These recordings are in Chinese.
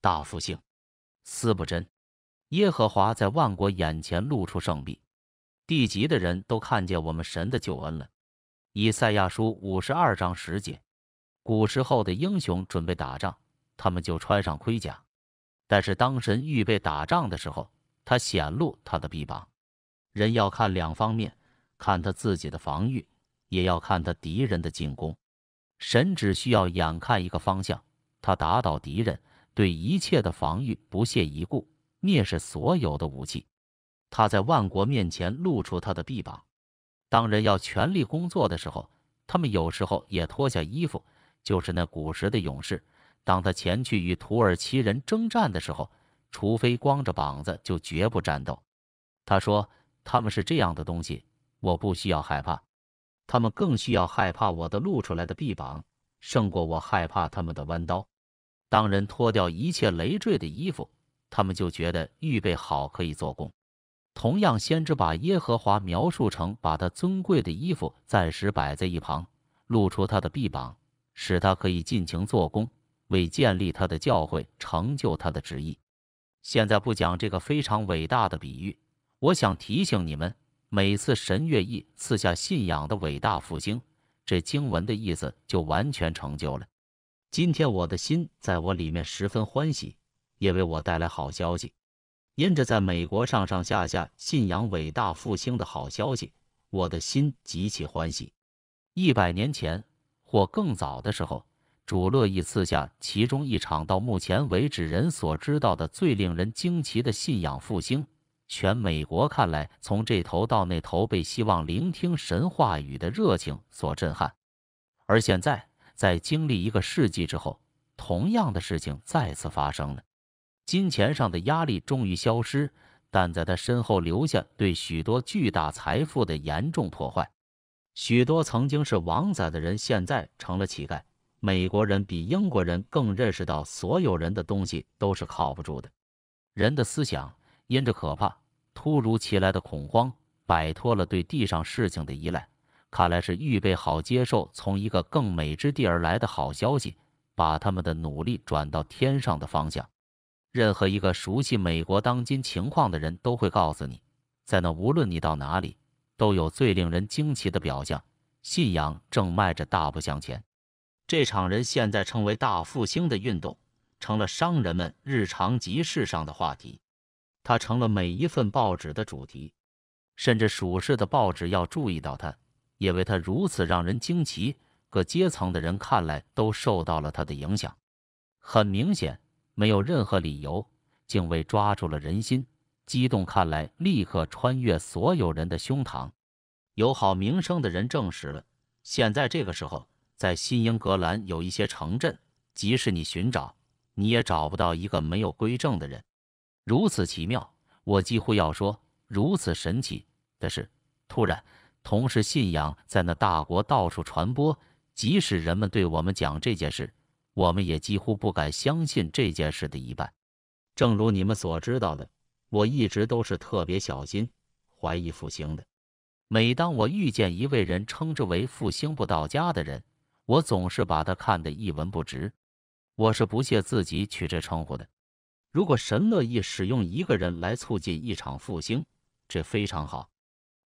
大复兴，斯不真，耶和华在万国眼前露出圣臂，地极的人都看见我们神的救恩了。以赛亚书五十二章十节，古时候的英雄准备打仗，他们就穿上盔甲。但是当神预备打仗的时候，他显露他的臂膀。人要看两方面，看他自己的防御，也要看他敌人的进攻。神只需要眼看一个方向，他打倒敌人。对一切的防御不屑一顾，蔑视所有的武器。他在万国面前露出他的臂膀。当人要全力工作的时候，他们有时候也脱下衣服，就是那古时的勇士。当他前去与土耳其人征战的时候，除非光着膀子，就绝不战斗。他说：“他们是这样的东西，我不需要害怕。他们更需要害怕我的露出来的臂膀，胜过我害怕他们的弯刀。”当人脱掉一切累赘的衣服，他们就觉得预备好可以做工。同样，先知把耶和华描述成把他尊贵的衣服暂时摆在一旁，露出他的臂膀，使他可以尽情做工，为建立他的教诲，成就他的旨意。现在不讲这个非常伟大的比喻，我想提醒你们：每次神乐意赐下信仰的伟大复兴，这经文的意思就完全成就了。今天我的心在我里面十分欢喜，也为我带来好消息。因着在美国上上下下信仰伟大复兴的好消息，我的心极其欢喜。一百年前或更早的时候，主乐意赐下其中一场到目前为止人所知道的最令人惊奇的信仰复兴。全美国看来从这头到那头被希望聆听神话语的热情所震撼，而现在。在经历一个世纪之后，同样的事情再次发生了。金钱上的压力终于消失，但在他身后留下对许多巨大财富的严重破坏。许多曾经是王仔的人，现在成了乞丐。美国人比英国人更认识到，所有人的东西都是靠不住的。人的思想因着可怕、突如其来的恐慌，摆脱了对地上事情的依赖。看来是预备好接受从一个更美之地而来的好消息，把他们的努力转到天上的方向。任何一个熟悉美国当今情况的人都会告诉你，在那无论你到哪里，都有最令人惊奇的表象。信仰正迈着大步向前。这场人现在称为大复兴的运动，成了商人们日常集市上的话题，它成了每一份报纸的主题，甚至属市的报纸要注意到它。因为他如此让人惊奇，各阶层的人看来都受到了他的影响。很明显，没有任何理由，竟为抓住了人心，激动看来立刻穿越所有人的胸膛。有好名声的人证实了，现在这个时候，在新英格兰有一些城镇，即使你寻找，你也找不到一个没有归正的人。如此奇妙，我几乎要说如此神奇的是，突然。同时，信仰在那大国到处传播。即使人们对我们讲这件事，我们也几乎不敢相信这件事的一半。正如你们所知道的，我一直都是特别小心怀疑复兴的。每当我遇见一位人称之为复兴不到家的人，我总是把他看得一文不值。我是不屑自己取这称呼的。如果神乐意使用一个人来促进一场复兴，这非常好。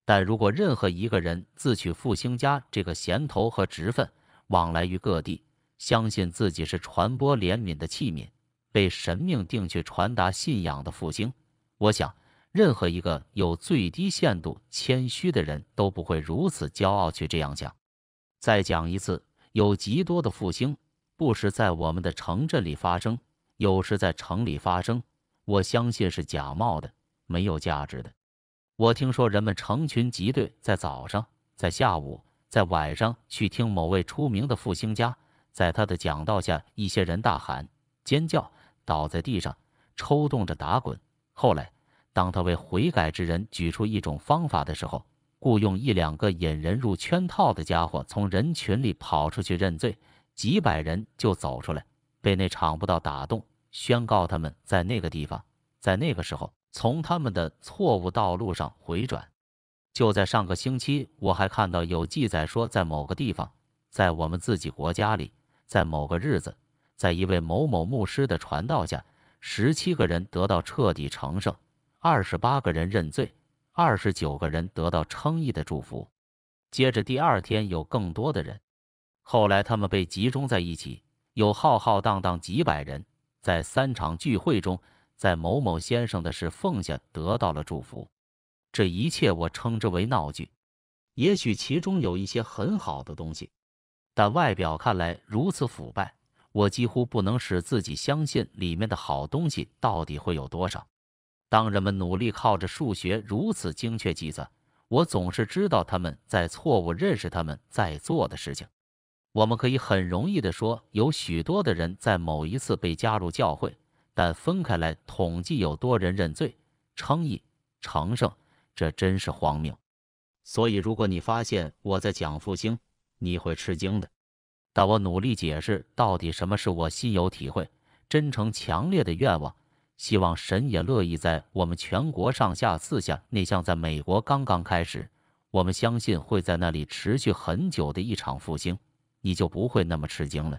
但如果任何一个人自取复兴家这个衔头和职分，往来于各地，相信自己是传播怜悯的器皿，被神命定去传达信仰的复兴，我想，任何一个有最低限度谦虚的人都不会如此骄傲去这样讲。再讲一次，有极多的复兴，不时在我们的城镇里发生，有时在城里发生。我相信是假冒的，没有价值的。我听说人们成群结队在早上、在下午、在晚上去听某位出名的复兴家，在他的讲道下，一些人大喊、尖叫，倒在地上，抽动着打滚。后来，当他为悔改之人举出一种方法的时候，雇用一两个引人入圈套的家伙，从人群里跑出去认罪，几百人就走出来，被那场布道打动，宣告他们在那个地方，在那个时候。从他们的错误道路上回转。就在上个星期，我还看到有记载说，在某个地方，在我们自己国家里，在某个日子，在一位某某牧师的传道下，十七个人得到彻底成圣，二十八个人认罪，二十九个人得到称义的祝福。接着第二天有更多的人，后来他们被集中在一起，有浩浩荡荡几百人，在三场聚会中。在某某先生的侍奉下得到了祝福，这一切我称之为闹剧。也许其中有一些很好的东西，但外表看来如此腐败，我几乎不能使自己相信里面的好东西到底会有多少。当人们努力靠着数学如此精确计算，我总是知道他们在错误认识他们在做的事情。我们可以很容易地说，有许多的人在某一次被加入教会。但分开来统计有多人认罪称义成圣，这真是荒谬。所以，如果你发现我在讲复兴，你会吃惊的。但我努力解释到底什么是我心有体会、真诚强烈的愿望，希望神也乐意在我们全国上下赐下那项在美国刚刚开始，我们相信会在那里持续很久的一场复兴，你就不会那么吃惊了。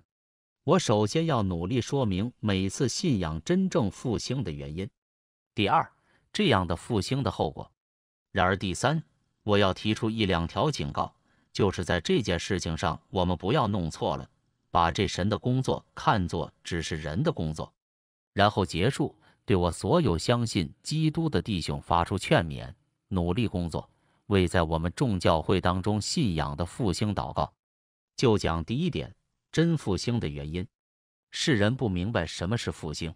我首先要努力说明每次信仰真正复兴的原因，第二，这样的复兴的后果。然而，第三，我要提出一两条警告，就是在这件事情上，我们不要弄错了，把这神的工作看作只是人的工作。然后结束，对我所有相信基督的弟兄发出劝勉，努力工作，为在我们众教会当中信仰的复兴祷告。就讲第一点。真复兴的原因，世人不明白什么是复兴。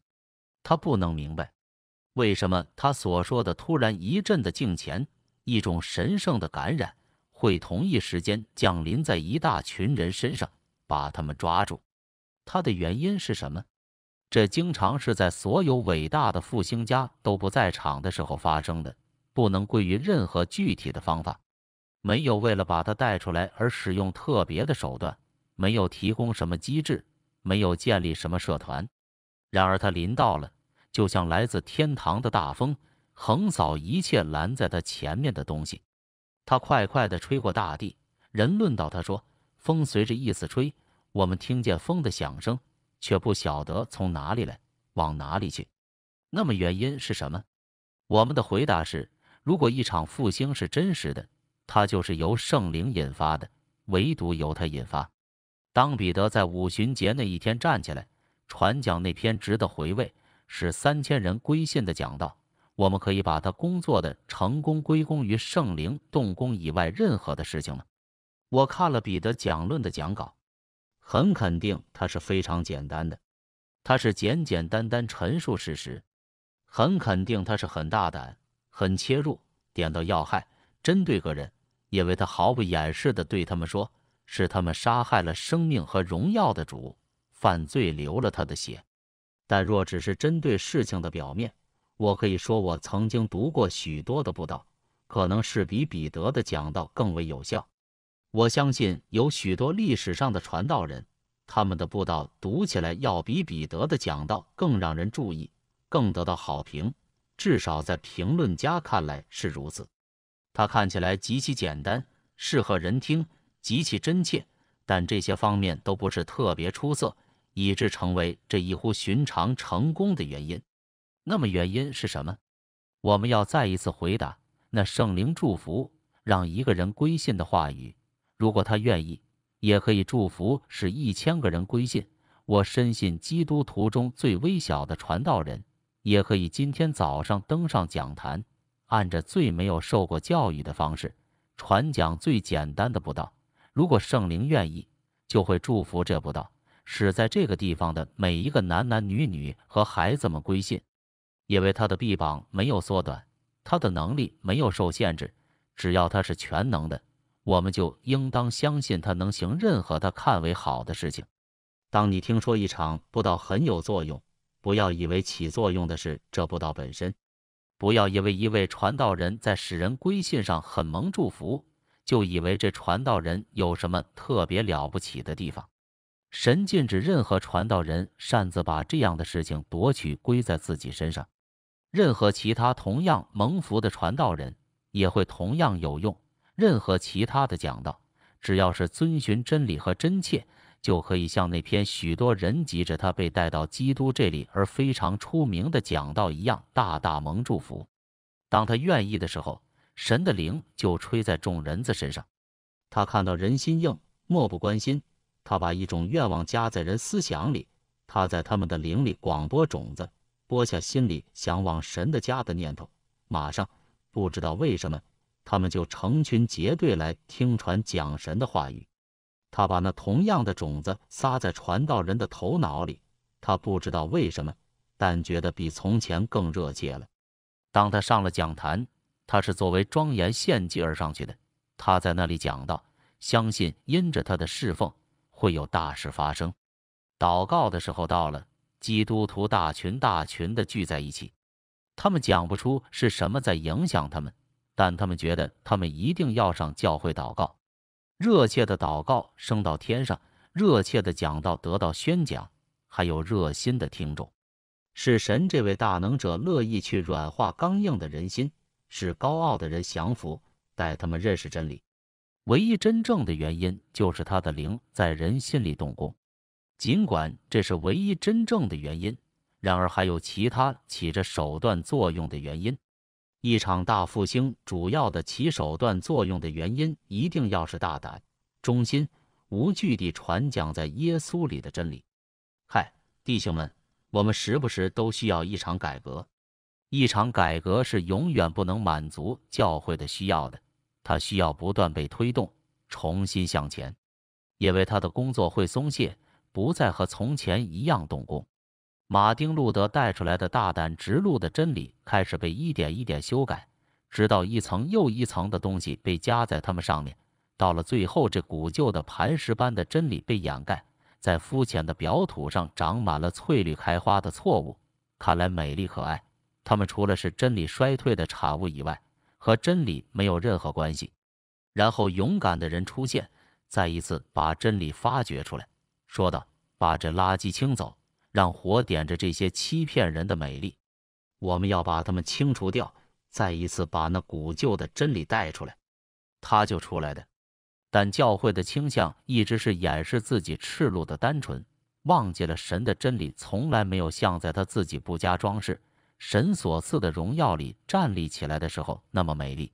他不能明白，为什么他所说的突然一阵的镜前，一种神圣的感染，会同一时间降临在一大群人身上，把他们抓住。他的原因是什么？这经常是在所有伟大的复兴家都不在场的时候发生的，不能归于任何具体的方法，没有为了把他带出来而使用特别的手段。没有提供什么机制，没有建立什么社团。然而他临到了，就像来自天堂的大风，横扫一切拦在他前面的东西。他快快地吹过大地。人论到他说：“风随着意思吹，我们听见风的响声，却不晓得从哪里来，往哪里去。那么原因是什么？”我们的回答是：如果一场复兴是真实的，它就是由圣灵引发的，唯独由他引发。当彼得在五旬节那一天站起来传讲那篇值得回味、使三千人归信的讲道，我们可以把他工作的成功归功于圣灵动工以外任何的事情了。我看了彼得讲论的讲稿，很肯定他是非常简单的，他是简简单单陈述事实。很肯定他是很大胆、很切入、点到要害、针对个人，因为他毫不掩饰地对他们说。是他们杀害了生命和荣耀的主，犯罪流了他的血。但若只是针对事情的表面，我可以说我曾经读过许多的布道，可能是比彼得的讲道更为有效。我相信有许多历史上的传道人，他们的布道读起来要比彼得的讲道更让人注意，更得到好评。至少在评论家看来是如此。他看起来极其简单，适合人听。极其真切，但这些方面都不是特别出色，以致成为这异乎寻常成功的原因。那么原因是什么？我们要再一次回答那圣灵祝福让一个人归信的话语。如果他愿意，也可以祝福使一千个人归信。我深信，基督徒中最微小的传道人，也可以今天早上登上讲坛，按着最没有受过教育的方式，传讲最简单的布道。如果圣灵愿意，就会祝福这步道，使在这个地方的每一个男男女女和孩子们归信。因为他的臂膀没有缩短，他的能力没有受限制，只要他是全能的，我们就应当相信他能行任何他看为好的事情。当你听说一场布道很有作用，不要以为起作用的是这步道本身，不要因为一位传道人在使人归信上很蒙祝福。就以为这传道人有什么特别了不起的地方？神禁止任何传道人擅自把这样的事情夺取归在自己身上。任何其他同样蒙福的传道人也会同样有用。任何其他的讲道，只要是遵循真理和真切，就可以像那篇许多人急着他被带到基督这里而非常出名的讲道一样大大蒙祝福。当他愿意的时候。神的灵就吹在众人子身上，他看到人心硬，漠不关心。他把一种愿望加在人思想里，他在他们的灵里广播种子，播下心里想往神的家的念头。马上，不知道为什么，他们就成群结队来听传讲神的话语。他把那同样的种子撒在传道人的头脑里，他不知道为什么，但觉得比从前更热切了。当他上了讲坛。他是作为庄严献祭而上去的。他在那里讲道，相信因着他的侍奉会有大事发生。祷告的时候到了，基督徒大群大群的聚在一起，他们讲不出是什么在影响他们，但他们觉得他们一定要上教会祷告。热切的祷告升到天上，热切的讲道得到宣讲，还有热心的听众，是神这位大能者乐意去软化刚硬的人心。使高傲的人降服，带他们认识真理。唯一真正的原因就是他的灵在人心里动工。尽管这是唯一真正的原因，然而还有其他起着手段作用的原因。一场大复兴主要的起手段作用的原因，一定要是大胆、忠心、无惧地传讲在耶稣里的真理。嗨，弟兄们，我们时不时都需要一场改革。一场改革是永远不能满足教会的需要的，它需要不断被推动，重新向前，因为他的工作会松懈，不再和从前一样动工。马丁·路德带出来的大胆直露的真理开始被一点一点修改，直到一层又一层的东西被加在他们上面，到了最后，这古旧的磐石般的真理被掩盖在肤浅的表土上，长满了翠绿开花的错误，看来美丽可爱。他们除了是真理衰退的产物以外，和真理没有任何关系。然后勇敢的人出现，再一次把真理发掘出来，说道：“把这垃圾清走，让火点着这些欺骗人的美丽。我们要把他们清除掉，再一次把那古旧的真理带出来。”他就出来的。但教会的倾向一直是掩饰自己赤裸的单纯，忘记了神的真理从来没有像在他自己不加装饰。神所赐的荣耀里站立起来的时候那么美丽，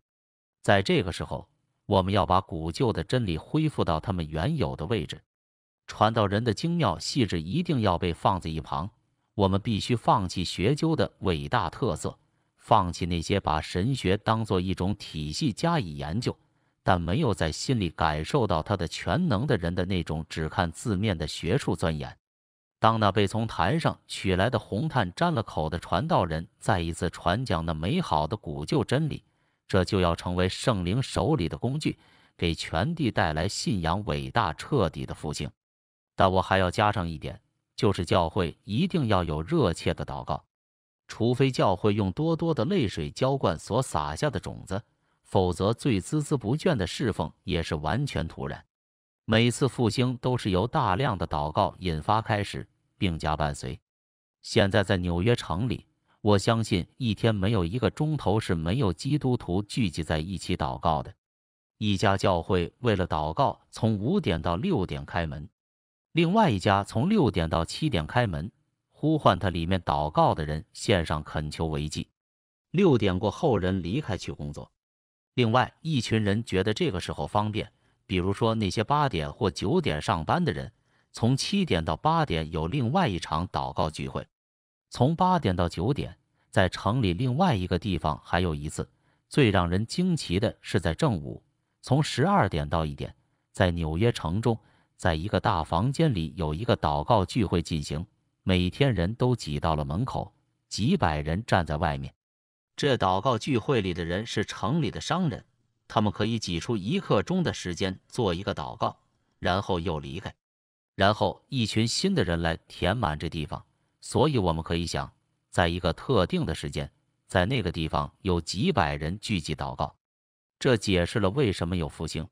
在这个时候，我们要把古旧的真理恢复到他们原有的位置。传道人的精妙细致一定要被放在一旁，我们必须放弃学究的伟大特色，放弃那些把神学当做一种体系加以研究，但没有在心里感受到他的全能的人的那种只看字面的学术钻研。当那被从坛上取来的红炭沾了口的传道人再一次传讲那美好的古旧真理，这就要成为圣灵手里的工具，给全地带来信仰伟大彻底的复兴。但我还要加上一点，就是教会一定要有热切的祷告，除非教会用多多的泪水浇灌所撒下的种子，否则最孜孜不倦的侍奉也是完全徒然。每次复兴都是由大量的祷告引发开始。并加伴随。现在在纽约城里，我相信一天没有一个钟头是没有基督徒聚集在一起祷告的。一家教会为了祷告，从五点到六点开门；另外一家从六点到七点开门，呼唤他里面祷告的人献上恳求为祭。六点过后，人离开去工作。另外一群人觉得这个时候方便，比如说那些八点或九点上班的人。从七点到八点有另外一场祷告聚会，从八点到九点在城里另外一个地方还有一次。最让人惊奇的是在正午，从十二点到一点，在纽约城中，在一个大房间里有一个祷告聚会进行。每天人都挤到了门口，几百人站在外面。这祷告聚会里的人是城里的商人，他们可以挤出一刻钟的时间做一个祷告，然后又离开。然后一群新的人来填满这地方，所以我们可以想，在一个特定的时间，在那个地方有几百人聚集祷告，这解释了为什么有复兴。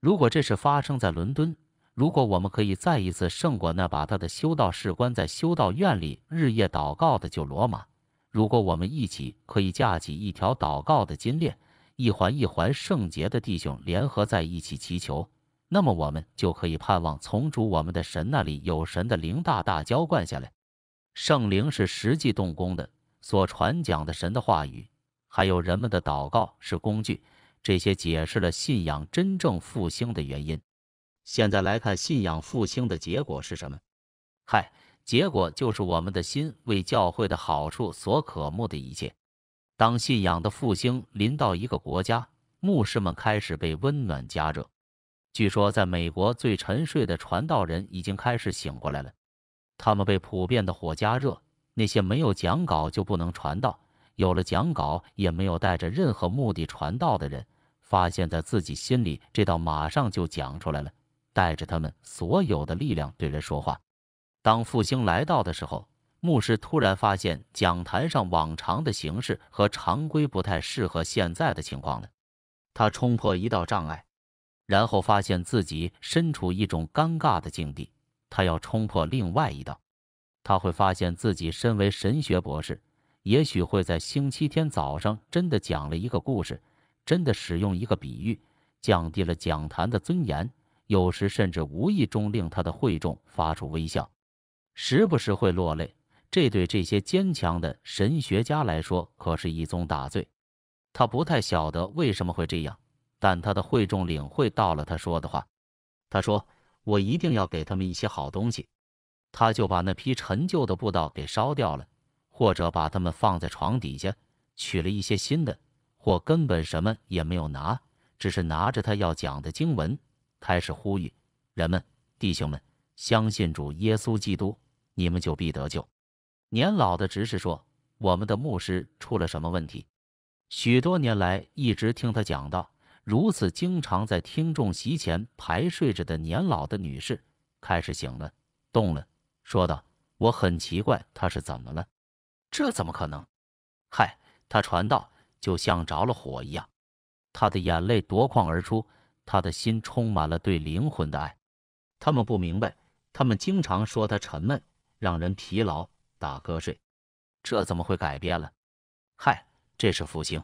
如果这是发生在伦敦，如果我们可以再一次胜过那把他的修道士关在修道院里日夜祷告的旧罗马，如果我们一起可以架起一条祷告的金链，一环一环圣洁的弟兄联合在一起祈求。那么我们就可以盼望从主我们的神那里有神的灵大大浇灌下来。圣灵是实际动工的，所传讲的神的话语，还有人们的祷告是工具。这些解释了信仰真正复兴的原因。现在来看信仰复兴的结果是什么？嗨，结果就是我们的心为教会的好处所渴慕的一切。当信仰的复兴临到一个国家，牧师们开始被温暖加热。据说，在美国最沉睡的传道人已经开始醒过来了。他们被普遍的火加热。那些没有讲稿就不能传道，有了讲稿也没有带着任何目的传道的人，发现，在自己心里，这道马上就讲出来了，带着他们所有的力量对人说话。当复兴来到的时候，牧师突然发现讲坛上往常的形式和常规不太适合现在的情况了。他冲破一道障碍。然后发现自己身处一种尴尬的境地，他要冲破另外一道。他会发现自己身为神学博士，也许会在星期天早上真的讲了一个故事，真的使用一个比喻，降低了讲坛的尊严，有时甚至无意中令他的会众发出微笑，时不时会落泪。这对这些坚强的神学家来说，可是一宗大罪。他不太晓得为什么会这样。但他的会众领会到了他说的话。他说：“我一定要给他们一些好东西。”他就把那批陈旧的布道给烧掉了，或者把他们放在床底下，取了一些新的，或根本什么也没有拿，只是拿着他要讲的经文，开始呼吁人们：“弟兄们，相信主耶稣基督，你们就必得救。”年老的执事说：“我们的牧师出了什么问题？许多年来一直听他讲道。”如此经常在听众席前排睡着的年老的女士开始醒了，动了，说道：“我很奇怪，她是怎么了？这怎么可能？”嗨，他传道，就像着了火一样，他的眼泪夺眶而出，他的心充满了对灵魂的爱。他们不明白，他们经常说他沉闷，让人疲劳，打瞌睡。这怎么会改变了？嗨，这是复兴。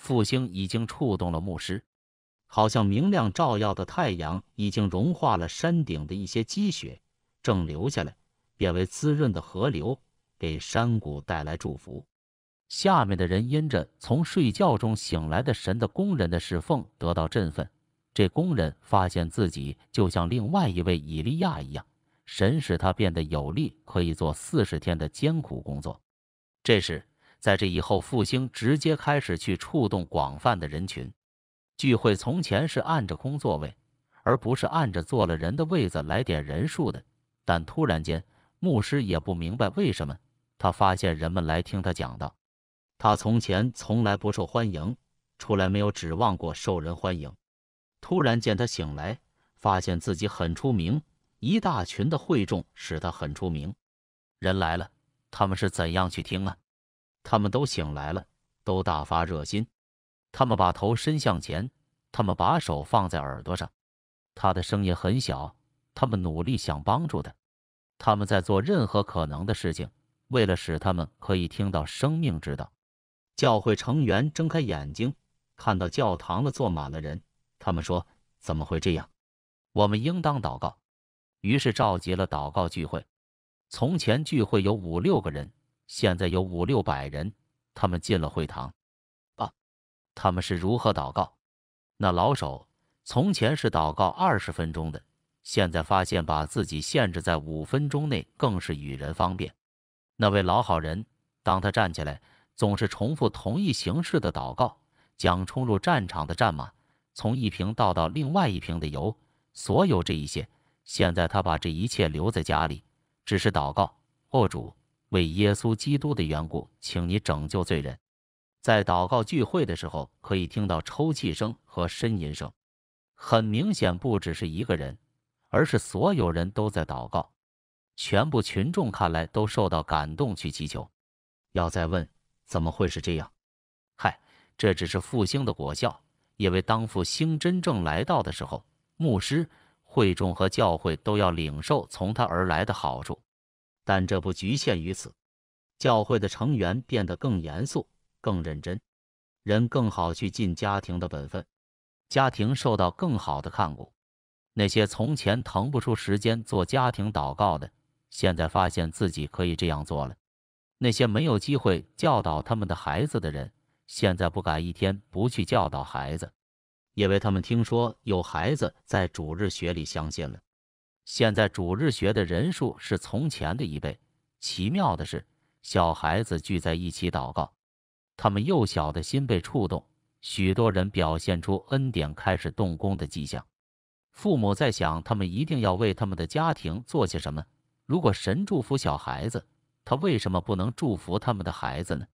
复兴已经触动了牧师，好像明亮照耀的太阳已经融化了山顶的一些积雪，正流下来，变为滋润的河流，给山谷带来祝福。下面的人因着从睡觉中醒来的神的工人的侍奉得到振奋。这工人发现自己就像另外一位以利亚一样，神使他变得有力，可以做四十天的艰苦工作。这时。在这以后，复兴直接开始去触动广泛的人群。聚会从前是按着空座位，而不是按着坐了人的位子来点人数的。但突然间，牧师也不明白为什么，他发现人们来听他讲道。他从前从来不受欢迎，出来没有指望过受人欢迎。突然见他醒来，发现自己很出名，一大群的会众使他很出名。人来了，他们是怎样去听呢？他们都醒来了，都大发热心。他们把头伸向前，他们把手放在耳朵上。他的声音很小，他们努力想帮助他。他们在做任何可能的事情，为了使他们可以听到生命之道。教会成员睁开眼睛，看到教堂了，坐满了人。他们说：“怎么会这样？”我们应当祷告。于是召集了祷告聚会。从前聚会有五六个人。现在有五六百人，他们进了会堂。啊，他们是如何祷告？那老手从前是祷告二十分钟的，现在发现把自己限制在五分钟内更是与人方便。那位老好人，当他站起来，总是重复同一形式的祷告，将冲入战场的战马，从一瓶倒到另外一瓶的油，所有这一切。现在他把这一切留在家里，只是祷告，哦主。为耶稣基督的缘故，请你拯救罪人。在祷告聚会的时候，可以听到抽泣声和呻吟声，很明显，不只是一个人，而是所有人都在祷告。全部群众看来都受到感动去祈求。要再问，怎么会是这样？嗨，这只是复兴的果效，因为当复兴真正来到的时候，牧师、会众和教会都要领受从他而来的好处。但这不局限于此。教会的成员变得更严肃、更认真，人更好去尽家庭的本分，家庭受到更好的看顾。那些从前腾不出时间做家庭祷告的，现在发现自己可以这样做了。那些没有机会教导他们的孩子的人，现在不敢一天不去教导孩子，因为他们听说有孩子在主日学里相信了。现在主日学的人数是从前的一倍。奇妙的是，小孩子聚在一起祷告，他们幼小的心被触动，许多人表现出恩典开始动工的迹象。父母在想，他们一定要为他们的家庭做些什么。如果神祝福小孩子，他为什么不能祝福他们的孩子呢？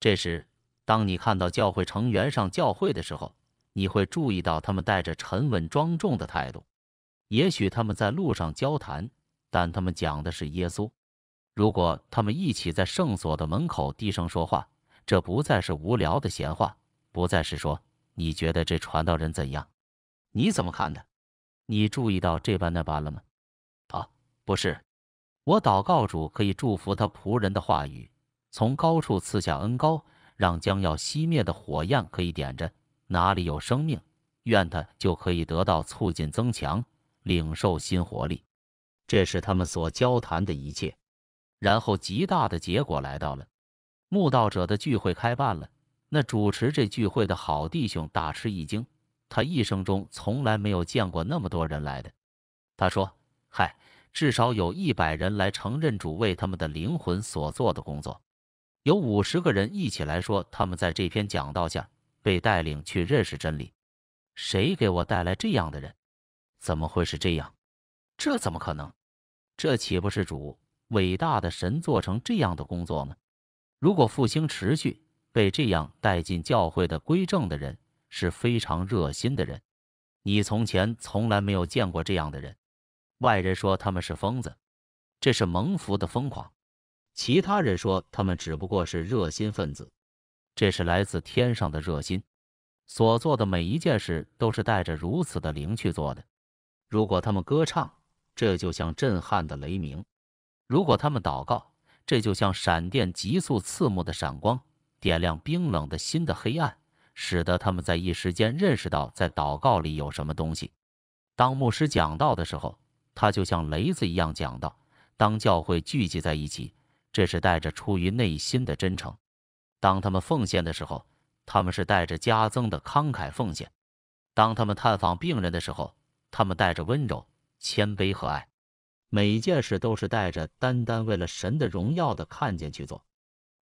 这时，当你看到教会成员上教会的时候，你会注意到他们带着沉稳庄重的态度。也许他们在路上交谈，但他们讲的是耶稣。如果他们一起在圣所的门口低声说话，这不再是无聊的闲话，不再是说你觉得这传道人怎样，你怎么看的？你注意到这般那般了吗？啊，不是。我祷告主可以祝福他仆人的话语，从高处赐下恩膏，让将要熄灭的火焰可以点着。哪里有生命，愿他就可以得到促进增强。领受新活力，这是他们所交谈的一切。然后极大的结果来到了，牧道者的聚会开办了。那主持这聚会的好弟兄大吃一惊，他一生中从来没有见过那么多人来的。他说：“嗨，至少有一百人来承认主为他们的灵魂所做的工作。有五十个人一起来说，他们在这篇讲道下被带领去认识真理。谁给我带来这样的人？”怎么会是这样？这怎么可能？这岂不是主伟大的神做成这样的工作吗？如果复兴持续，被这样带进教会的归正的人是非常热心的人。你从前从来没有见过这样的人。外人说他们是疯子，这是蒙福的疯狂。其他人说他们只不过是热心分子，这是来自天上的热心。所做的每一件事都是带着如此的灵去做的。如果他们歌唱，这就像震撼的雷鸣；如果他们祷告，这就像闪电急速刺目的闪光，点亮冰冷的心的黑暗，使得他们在一时间认识到在祷告里有什么东西。当牧师讲道的时候，他就像雷子一样讲道；当教会聚集在一起，这是带着出于内心的真诚；当他们奉献的时候，他们是带着加增的慷慨奉献；当他们探访病人的时候，他们带着温柔、谦卑和爱，每件事都是带着单单为了神的荣耀的看见去做，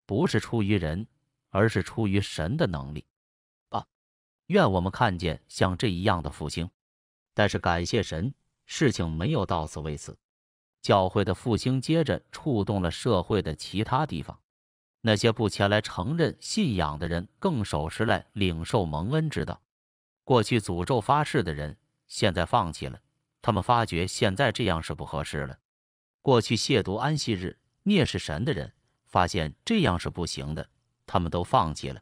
不是出于人，而是出于神的能力。啊！愿我们看见像这一样的复兴。但是感谢神，事情没有到此为止，教会的复兴接着触动了社会的其他地方，那些不前来承认信仰的人更守时来领受蒙恩之道。过去诅咒发誓的人。现在放弃了，他们发觉现在这样是不合适了。过去亵渎安息日、蔑视神的人，发现这样是不行的，他们都放弃了。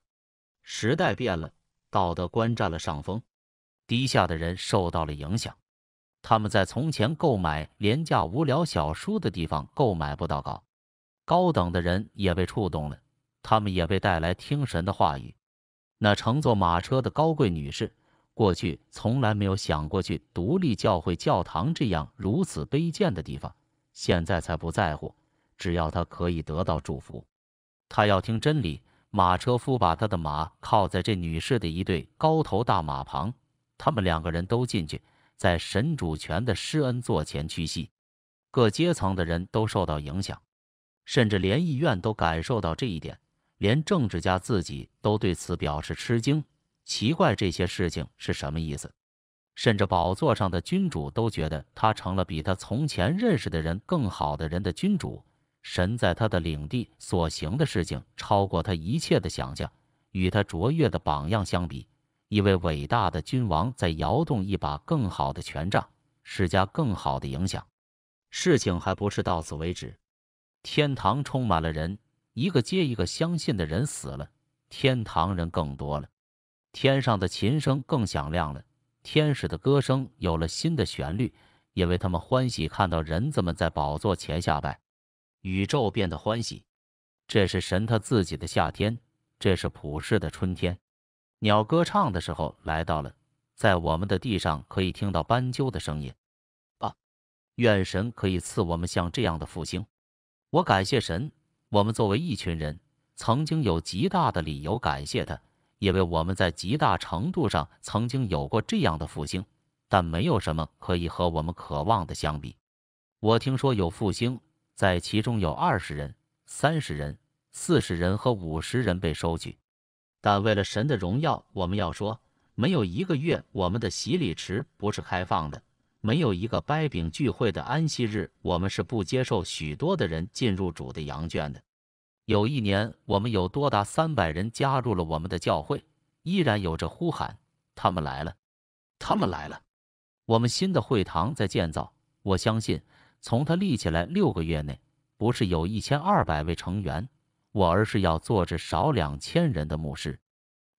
时代变了，道德观占了上风，低下的人受到了影响，他们在从前购买廉价无聊小书的地方购买不到稿。高等的人也被触动了，他们也被带来听神的话语。那乘坐马车的高贵女士。过去从来没有想过去独立教会教堂这样如此卑贱的地方，现在才不在乎。只要他可以得到祝福，他要听真理。马车夫把他的马靠在这女士的一对高头大马旁，他们两个人都进去，在神主权的施恩座前屈膝。各阶层的人都受到影响，甚至连议院都感受到这一点，连政治家自己都对此表示吃惊。奇怪，这些事情是什么意思？甚至宝座上的君主都觉得他成了比他从前认识的人更好的人的君主。神在他的领地所行的事情超过他一切的想象，与他卓越的榜样相比，一位伟大的君王在摇动一把更好的权杖，施加更好的影响。事情还不是到此为止。天堂充满了人，一个接一个相信的人死了，天堂人更多了。天上的琴声更响亮了，天使的歌声有了新的旋律，因为他们欢喜看到人子们在宝座前下拜。宇宙变得欢喜，这是神他自己的夏天，这是普世的春天。鸟歌唱的时候来到了，在我们的地上可以听到斑鸠的声音。啊，愿神可以赐我们像这样的复兴。我感谢神，我们作为一群人，曾经有极大的理由感谢他。因为我们在极大程度上曾经有过这样的复兴，但没有什么可以和我们渴望的相比。我听说有复兴，在其中有二十人、三十人、四十人和五十人被收取。但为了神的荣耀，我们要说，没有一个月我们的洗礼池不是开放的，没有一个掰饼聚会的安息日，我们是不接受许多的人进入主的羊圈的。有一年，我们有多达三百人加入了我们的教会，依然有着呼喊：“他们来了，他们来了！”我们新的会堂在建造，我相信，从它立起来六个月内，不是有一千二百位成员，我而是要做着少两千人的牧师，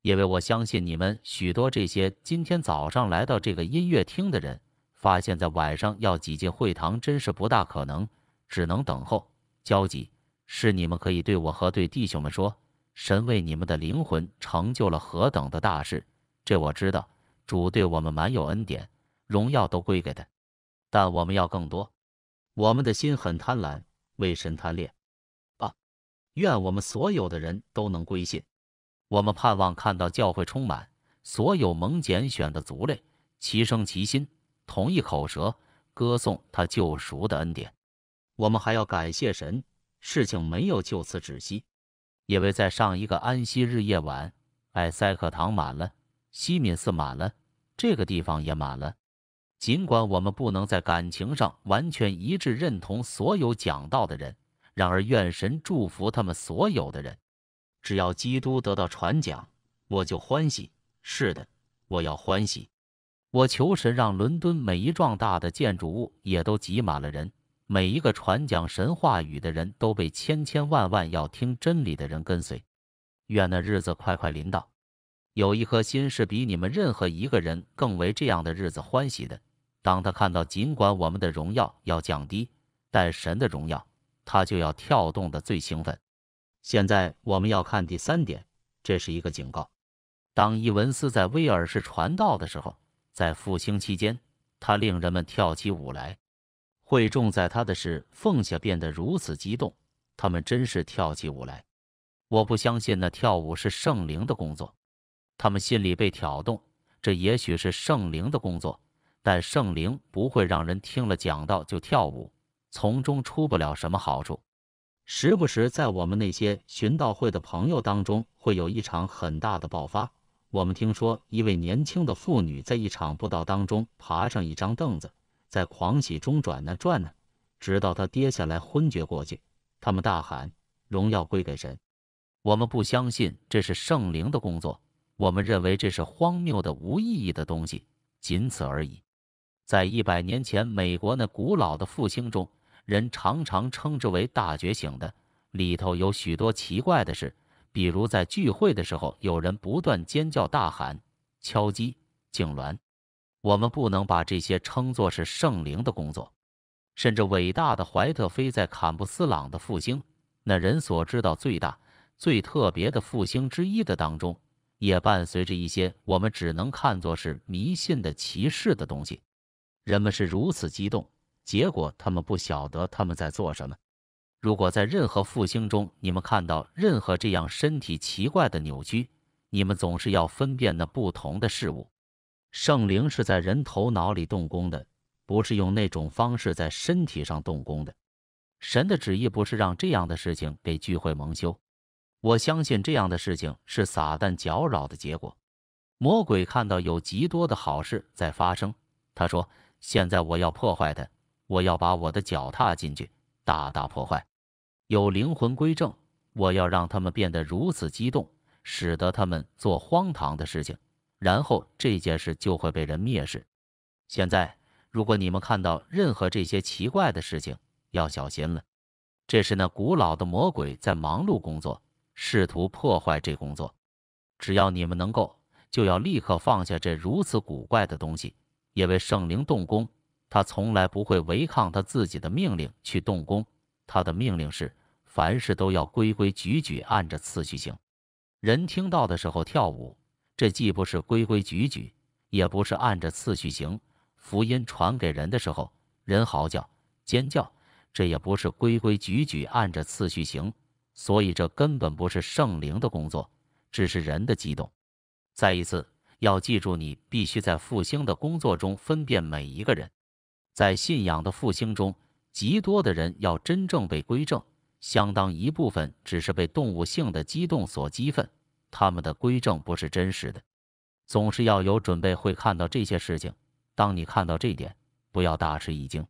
因为我相信你们许多这些今天早上来到这个音乐厅的人，发现在晚上要挤进会堂真是不大可能，只能等候焦急。是你们可以对我和对弟兄们说，神为你们的灵魂成就了何等的大事，这我知道。主对我们满有恩典，荣耀都归给他。但我们要更多，我们的心很贪婪，为神贪恋。啊！愿我们所有的人都能归信。我们盼望看到教会充满所有蒙拣选的族类，齐声齐心，同一口舌，歌颂他救赎的恩典。我们还要感谢神。事情没有就此止息，因为在上一个安息日夜晚，埃塞克堂满了，西敏寺满了，这个地方也满了。尽管我们不能在感情上完全一致认同所有讲道的人，然而愿神祝福他们所有的人。只要基督得到传讲，我就欢喜。是的，我要欢喜。我求神让伦敦每一幢大的建筑物也都挤满了人。每一个传讲神话语的人都被千千万万要听真理的人跟随。愿那日子快快临到。有一颗心是比你们任何一个人更为这样的日子欢喜的。当他看到尽管我们的荣耀要降低，但神的荣耀，他就要跳动的最兴奋。现在我们要看第三点，这是一个警告。当伊文斯在威尔士传道的时候，在复兴期间，他令人们跳起舞来。会众在他的事奉下变得如此激动，他们真是跳起舞来。我不相信那跳舞是圣灵的工作。他们心里被挑动，这也许是圣灵的工作，但圣灵不会让人听了讲道就跳舞，从中出不了什么好处。时不时在我们那些寻道会的朋友当中会有一场很大的爆发。我们听说一位年轻的妇女在一场布道当中爬上一张凳子。在狂喜中转呢转呢，直到他跌下来昏厥过去。他们大喊：“荣耀归给神！”我们不相信这是圣灵的工作，我们认为这是荒谬的、无意义的东西，仅此而已。在一百年前美国那古老的复兴中，人常常称之为“大觉醒”的里头有许多奇怪的事，比如在聚会的时候，有人不断尖叫大喊、敲击、痉挛。我们不能把这些称作是圣灵的工作，甚至伟大的怀特菲在坎布斯朗的复兴，那人所知道最大、最特别的复兴之一的当中，也伴随着一些我们只能看作是迷信的歧视的东西。人们是如此激动，结果他们不晓得他们在做什么。如果在任何复兴中你们看到任何这样身体奇怪的扭曲，你们总是要分辨那不同的事物。圣灵是在人头脑里动工的，不是用那种方式在身体上动工的。神的旨意不是让这样的事情给聚会蒙羞。我相信这样的事情是撒旦搅扰的结果。魔鬼看到有极多的好事在发生，他说：“现在我要破坏它，我要把我的脚踏进去，大大破坏。有灵魂归正，我要让他们变得如此激动，使得他们做荒唐的事情。”然后这件事就会被人蔑视。现在，如果你们看到任何这些奇怪的事情，要小心了。这是那古老的魔鬼在忙碌工作，试图破坏这工作。只要你们能够，就要立刻放下这如此古怪的东西，也为圣灵动工。他从来不会违抗他自己的命令去动工。他的命令是：凡事都要规规矩矩，按着次序行。人听到的时候跳舞。这既不是规规矩矩，也不是按着次序行。福音传给人的时候，人嚎叫、尖叫。这也不是规规矩矩按着次序行，所以这根本不是圣灵的工作，只是人的激动。再一次，要记住，你必须在复兴的工作中分辨每一个人。在信仰的复兴中，极多的人要真正被归正，相当一部分只是被动物性的激动所激愤。他们的归正不是真实的，总是要有准备。会看到这些事情。当你看到这点，不要大吃一惊。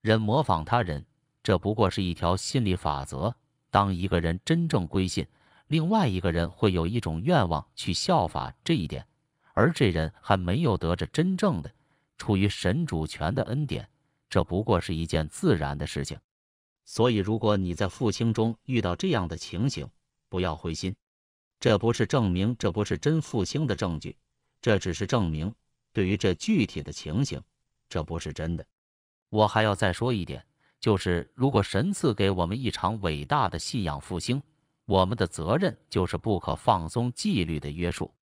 人模仿他人，这不过是一条心理法则。当一个人真正归信，另外一个人会有一种愿望去效法这一点，而这人还没有得着真正的出于神主权的恩典，这不过是一件自然的事情。所以，如果你在复兴中遇到这样的情形，不要灰心。这不是证明这不是真复兴的证据，这只是证明对于这具体的情形，这不是真的。我还要再说一点，就是如果神赐给我们一场伟大的信仰复兴，我们的责任就是不可放松纪律的约束。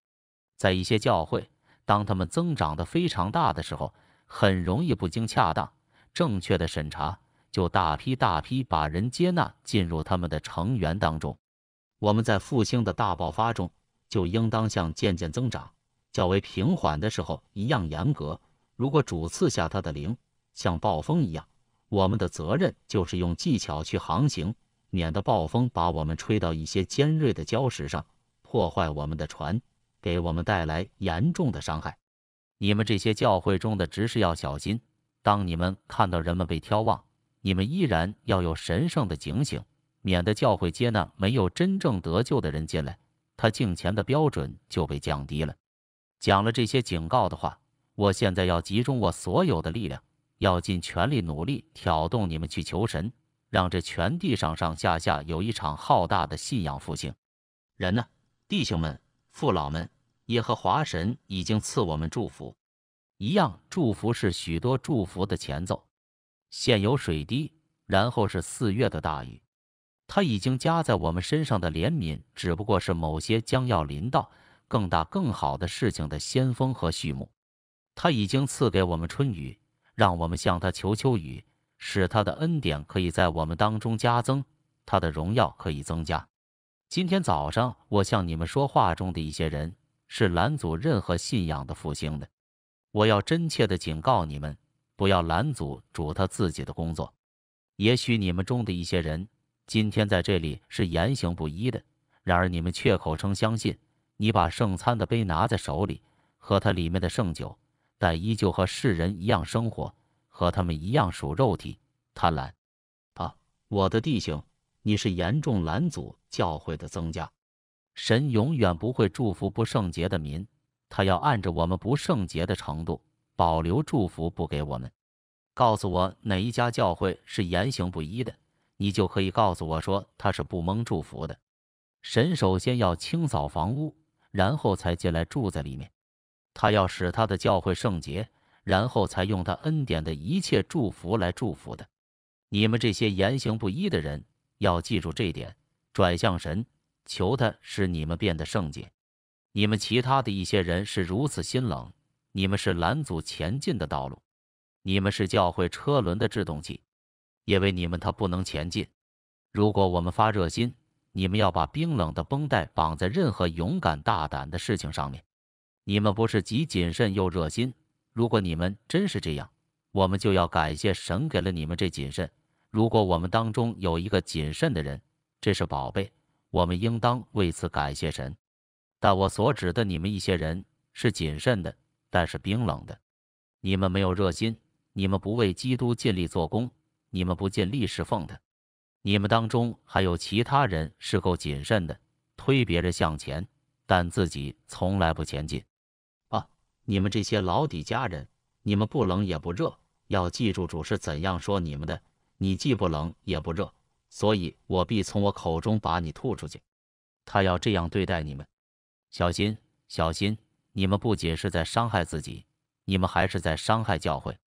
在一些教会，当他们增长得非常大的时候，很容易不经恰当、正确的审查，就大批大批把人接纳进入他们的成员当中。我们在复兴的大爆发中，就应当像渐渐增长、较为平缓的时候一样严格。如果主赐下他的灵像暴风一样，我们的责任就是用技巧去航行，免得暴风把我们吹到一些尖锐的礁石上，破坏我们的船，给我们带来严重的伤害。你们这些教会中的执事要小心，当你们看到人们被挑望，你们依然要有神圣的警醒。免得教会接纳没有真正得救的人进来，他敬虔的标准就被降低了。讲了这些警告的话，我现在要集中我所有的力量，要尽全力努力挑动你们去求神，让这全地上上下下有一场浩大的信仰复兴。人呢，弟兄们、父老们，也和华神已经赐我们祝福一样，祝福是许多祝福的前奏。现有水滴，然后是四月的大雨。他已经加在我们身上的怜悯，只不过是某些将要临到更大、更好的事情的先锋和序幕。他已经赐给我们春雨，让我们向他求秋雨，使他的恩典可以在我们当中加增，他的荣耀可以增加。今天早上，我向你们说话中的一些人，是拦阻任何信仰的复兴的。我要真切地警告你们，不要拦阻主他自己的工作。也许你们中的一些人。今天在这里是言行不一的，然而你们却口称相信，你把圣餐的杯拿在手里，和它里面的圣酒，但依旧和世人一样生活，和他们一样属肉体、贪婪。啊，我的弟兄，你是严重拦阻教会的增加。神永远不会祝福不圣洁的民，他要按着我们不圣洁的程度保留祝福不给我们。告诉我哪一家教会是言行不一的？你就可以告诉我说，他是不蒙祝福的。神首先要清扫房屋，然后才进来住在里面。他要使他的教会圣洁，然后才用他恩典的一切祝福来祝福的。你们这些言行不一的人，要记住这点，转向神，求他使你们变得圣洁。你们其他的一些人是如此心冷，你们是拦阻前进的道路，你们是教会车轮的制动器。因为你们他不能前进。如果我们发热心，你们要把冰冷的绷带绑在任何勇敢大胆的事情上面。你们不是极谨慎又热心。如果你们真是这样，我们就要感谢神给了你们这谨慎。如果我们当中有一个谨慎的人，这是宝贝，我们应当为此感谢神。但我所指的你们一些人是谨慎的，但是冰冷的。你们没有热心，你们不为基督尽力做工。你们不尽力侍奉他，你们当中还有其他人是够谨慎的，推别人向前，但自己从来不前进。啊，你们这些老底家人，你们不冷也不热，要记住主是怎样说你们的：你既不冷也不热，所以我必从我口中把你吐出去。他要这样对待你们，小心，小心！你们不仅是在伤害自己，你们还是在伤害教会。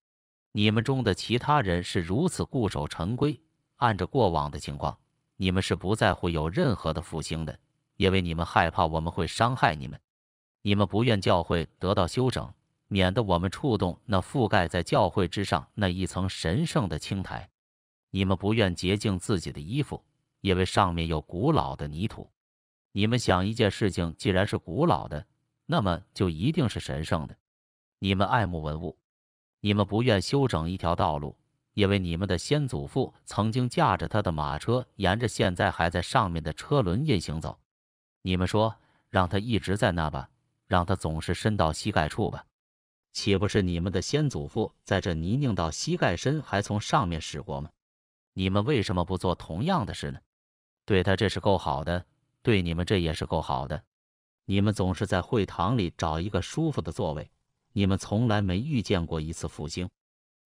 你们中的其他人是如此固守成规，按照过往的情况，你们是不在乎有任何的复兴的，因为你们害怕我们会伤害你们，你们不愿教会得到修整，免得我们触动那覆盖在教会之上那一层神圣的青苔，你们不愿洁净自己的衣服，因为上面有古老的泥土。你们想一件事情，既然是古老的，那么就一定是神圣的。你们爱慕文物。你们不愿修整一条道路，因为你们的先祖父曾经驾着他的马车，沿着现在还在上面的车轮印行走。你们说，让他一直在那吧，让他总是伸到膝盖处吧，岂不是你们的先祖父在这泥泞到膝盖深还从上面驶过吗？你们为什么不做同样的事呢？对他这是够好的，对你们这也是够好的。你们总是在会堂里找一个舒服的座位。你们从来没遇见过一次复兴，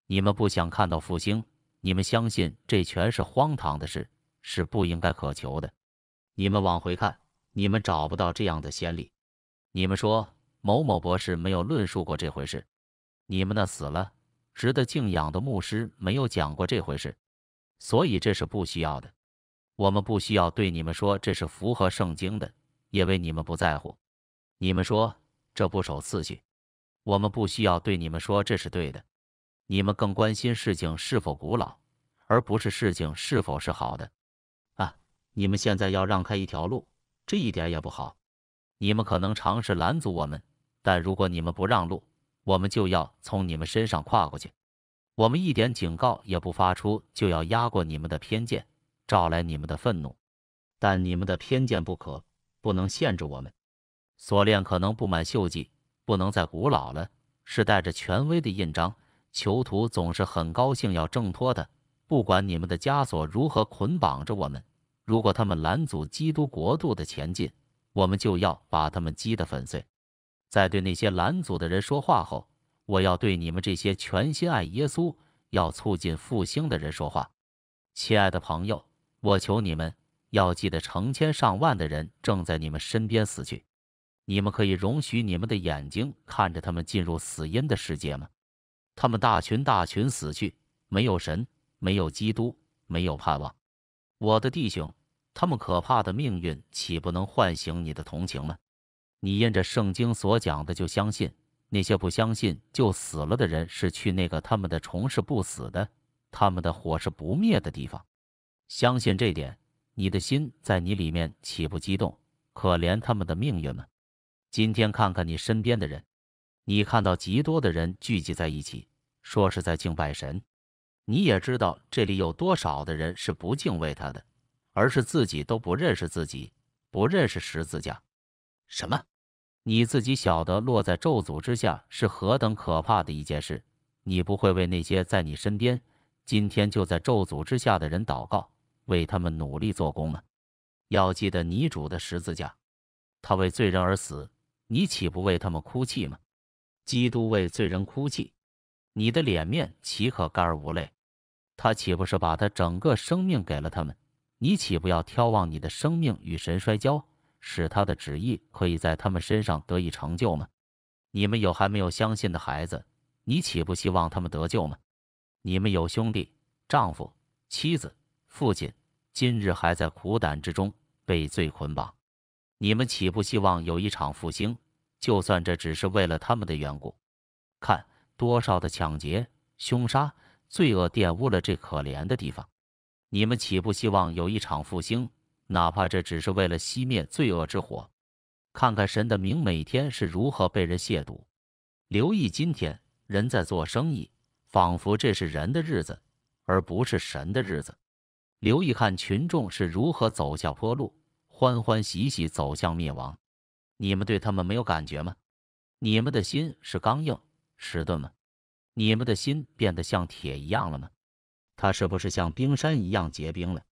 你们不想看到复兴，你们相信这全是荒唐的事，是不应该渴求的。你们往回看，你们找不到这样的先例。你们说某某博士没有论述过这回事，你们那死了值得敬仰的牧师没有讲过这回事，所以这是不需要的。我们不需要对你们说这是符合圣经的，因为你们不在乎。你们说这不守次序。我们不需要对你们说这是对的，你们更关心事情是否古老，而不是事情是否是好的。啊，你们现在要让开一条路，这一点也不好。你们可能尝试拦阻我们，但如果你们不让路，我们就要从你们身上跨过去。我们一点警告也不发出，就要压过你们的偏见，招来你们的愤怒。但你们的偏见不可，不能限制我们。锁链可能布满锈迹。不能再古老了，是带着权威的印章。囚徒总是很高兴要挣脱的，不管你们的枷锁如何捆绑着我们。如果他们拦阻基督国度的前进，我们就要把他们击得粉碎。在对那些拦阻的人说话后，我要对你们这些全心爱耶稣、要促进复兴的人说话，亲爱的朋友，我求你们要记得，成千上万的人正在你们身边死去。你们可以容许你们的眼睛看着他们进入死因的世界吗？他们大群大群死去，没有神，没有基督，没有盼望。我的弟兄，他们可怕的命运岂不能唤醒你的同情吗？你因着圣经所讲的就相信，那些不相信就死了的人是去那个他们的虫是不死的，他们的火是不灭的地方。相信这点，你的心在你里面岂不激动，可怜他们的命运吗？今天看看你身边的人，你看到极多的人聚集在一起，说是在敬拜神。你也知道这里有多少的人是不敬畏他的，而是自己都不认识自己，不认识十字架。什么？你自己晓得落在咒诅之下是何等可怕的一件事。你不会为那些在你身边，今天就在咒诅之下的人祷告，为他们努力做工吗？要记得你主的十字架，他为罪人而死。你岂不为他们哭泣吗？基督为罪人哭泣，你的脸面岂可干而无泪？他岂不是把他整个生命给了他们？你岂不要眺望你的生命与神摔跤，使他的旨意可以在他们身上得以成就吗？你们有还没有相信的孩子，你岂不希望他们得救吗？你们有兄弟、丈夫、妻子、父亲，今日还在苦胆之中被罪捆绑，你们岂不希望有一场复兴？就算这只是为了他们的缘故，看多少的抢劫、凶杀、罪恶玷污了这可怜的地方，你们岂不希望有一场复兴，哪怕这只是为了熄灭罪恶之火？看看神的名每天是如何被人亵渎，留意今天人在做生意，仿佛这是人的日子，而不是神的日子。留意看群众是如何走下坡路，欢欢喜喜走向灭亡。你们对他们没有感觉吗？你们的心是刚硬、迟钝吗？你们的心变得像铁一样了吗？它是不是像冰山一样结冰了？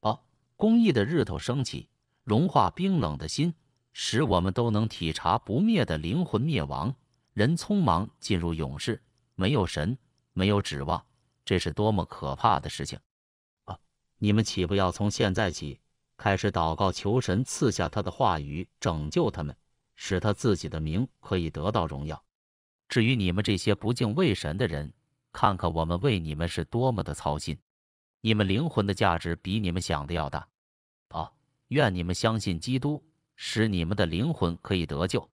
哦，公益的日头升起，融化冰冷的心，使我们都能体察不灭的灵魂灭亡。人匆忙进入永世，没有神，没有指望，这是多么可怕的事情啊！你们岂不要从现在起？开始祷告，求神赐下他的话语，拯救他们，使他自己的名可以得到荣耀。至于你们这些不敬畏神的人，看看我们为你们是多么的操心。你们灵魂的价值比你们想的要大。好，愿你们相信基督，使你们的灵魂可以得救。